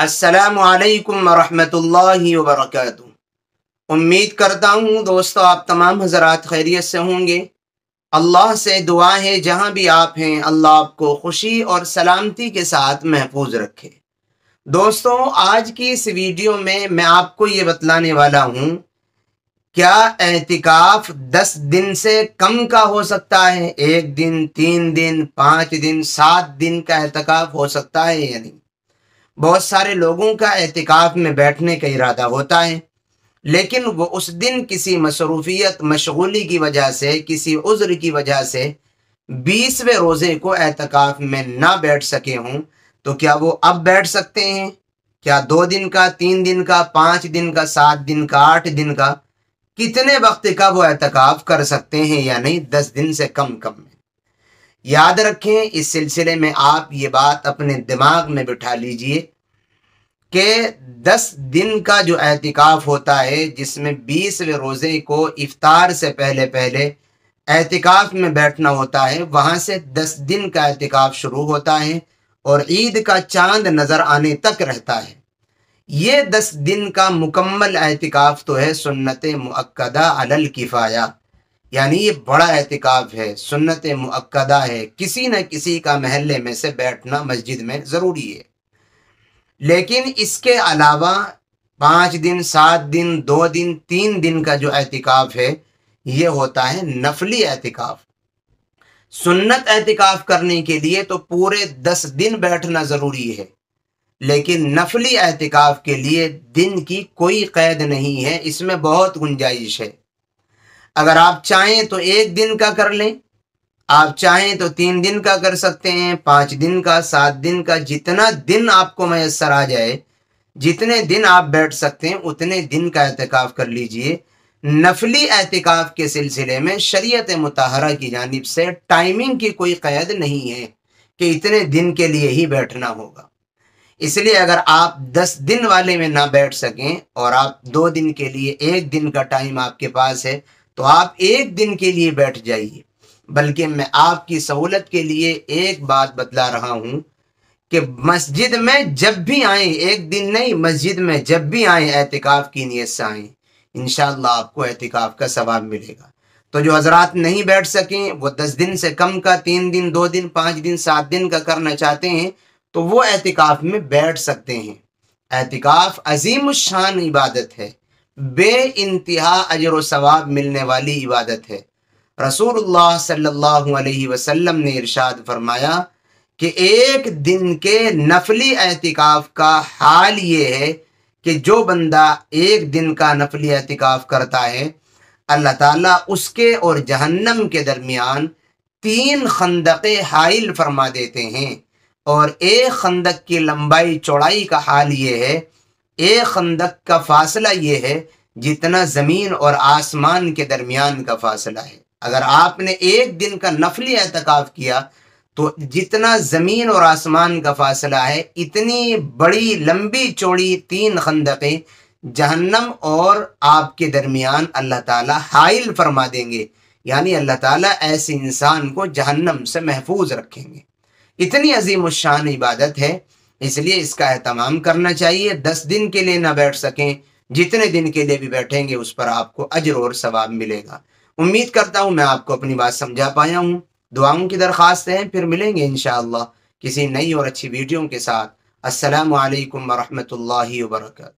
असलकम वरहि वरक उम्मीद करता हूँ दोस्तों आप तमाम हजरात खैरियत से होंगे अल्लाह से दुआ है जहाँ भी आप हैं अल्लाह आपको खुशी और सलामती के साथ महफूज रखे दोस्तों आज की इस वीडियो में मैं आपको ये बतलाने वाला हूँ क्या एहतिकाफ दस दिन से कम का हो सकता है एक दिन तीन दिन पाँच दिन सात दिन का एहतिकाफ हो सकता है या नहीं बहुत सारे लोगों का एहतिकाफ में बैठने का इरादा होता है लेकिन वो उस दिन किसी मसरूफियत मशगूली की वजह से किसी उज्र की वजह से बीसवें रोज़े को एहतिकाफ में ना बैठ सके हों तो क्या वो अब बैठ सकते हैं क्या दो दिन का तीन दिन का पाँच दिन का सात दिन का आठ दिन का कितने वक्त का वो एहतिकाफ कर सकते हैं या नहीं दस दिन से कम कम में याद रखें इस सिलसिले में आप ये बात अपने दिमाग में बिठा लीजिए कि दस दिन का जो एहतिकाफ होता है जिसमें बीसवें रोज़े को इफ्तार से पहले पहले एहतिकाफ में बैठना होता है वहाँ से दस दिन का एहतिकाफ शुरू होता है और ईद का चांद नज़र आने तक रहता है ये दस दिन का मुकम्मल एहतिकाफ तो है सुन्नत मुक्दा अलल किफ़ाया यानी ये बड़ा एहतिकाफ है सुन्नत मुक्दा है किसी न किसी का महल्ले में से बैठना मस्जिद में ज़रूरी है लेकिन इसके अलावा पाँच दिन सात दिन दो दिन तीन दिन का जो एहतिकाफ है ये होता है नफली एहतिकाफ सुन्नत एहतिकाफ करने के लिए तो पूरे दस दिन बैठना ज़रूरी है लेकिन नफली एहतिकाफ के लिए दिन की कोई कैद नहीं है इसमें बहुत गुंजाइश है अगर आप चाहें तो एक दिन का कर लें आप चाहें तो तीन दिन का कर सकते हैं पाँच दिन का सात दिन का जितना दिन आपको मैसर आ जाए जितने दिन आप बैठ सकते हैं उतने दिन का एहतिकाफ कर लीजिए नफली एहतिकाफ के सिलसिले में शरीयत मतहरा की जानब से टाइमिंग की कोई कैद नहीं है कि इतने दिन के लिए ही बैठना होगा इसलिए अगर आप दस दिन वाले में ना बैठ सकें और आप दो दिन के लिए एक दिन का टाइम आपके पास है तो आप एक दिन के लिए बैठ जाइए बल्कि मैं आपकी सहूलत के लिए एक बात बतला रहा हूं कि मस्जिद में जब भी आए एक दिन नहीं मस्जिद में जब भी आए एहतिकाफ की नीयत से आए इन आपको एहतिकाफ का सवाब मिलेगा तो जो हजरात नहीं बैठ सकें वो दस दिन से कम का तीन दिन दो दिन पाँच दिन सात दिन का करना चाहते हैं तो वो एहतिकाफ में बैठ सकते हैं एहतिकाफ अजीम शान इबादत है बे इंतहा अजर व सवाब मिलने वाली इबादत है रसूलुल्लाह सल्लल्लाहु अलैहि वसल्लम ने इरशाद फरमाया कि एक दिन के नफली एहतिकाफ का हाल ये है कि जो बंदा एक दिन का नफली एहतिकाफ करता है अल्लाह ताला उसके और जहन्नम के दरमियान तीन खंदक हाइल फरमा देते हैं और एक खंदक की लंबाई चौड़ाई का हाल ये है एक खंदक का फासला ये है जितना ज़मीन और आसमान के दरमियान का फासला है अगर आपने एक दिन का नफली एहतिकाफ किया तो जितना ज़मीन और आसमान का फासला है इतनी बड़ी लंबी चौड़ी तीन खंदकें जहन्नम और आपके दरमियान अल्लाह ताला हाइल फरमा देंगे यानी अल्लाह ताला ऐसे इंसान को जहन्नम से महफूज रखेंगे इतनी अजीम शान इबादत है इसलिए इसका अहतमाम करना चाहिए दस दिन के लिए ना बैठ सकें जितने दिन के लिए भी बैठेंगे उस पर आपको अजर और सवाब मिलेगा उम्मीद करता हूँ मैं आपको अपनी बात समझा पाया हूँ दुआओं की दरख्वास्त है फिर मिलेंगे इन किसी नई और अच्छी वीडियो के साथ असलकम वरहमल वर्का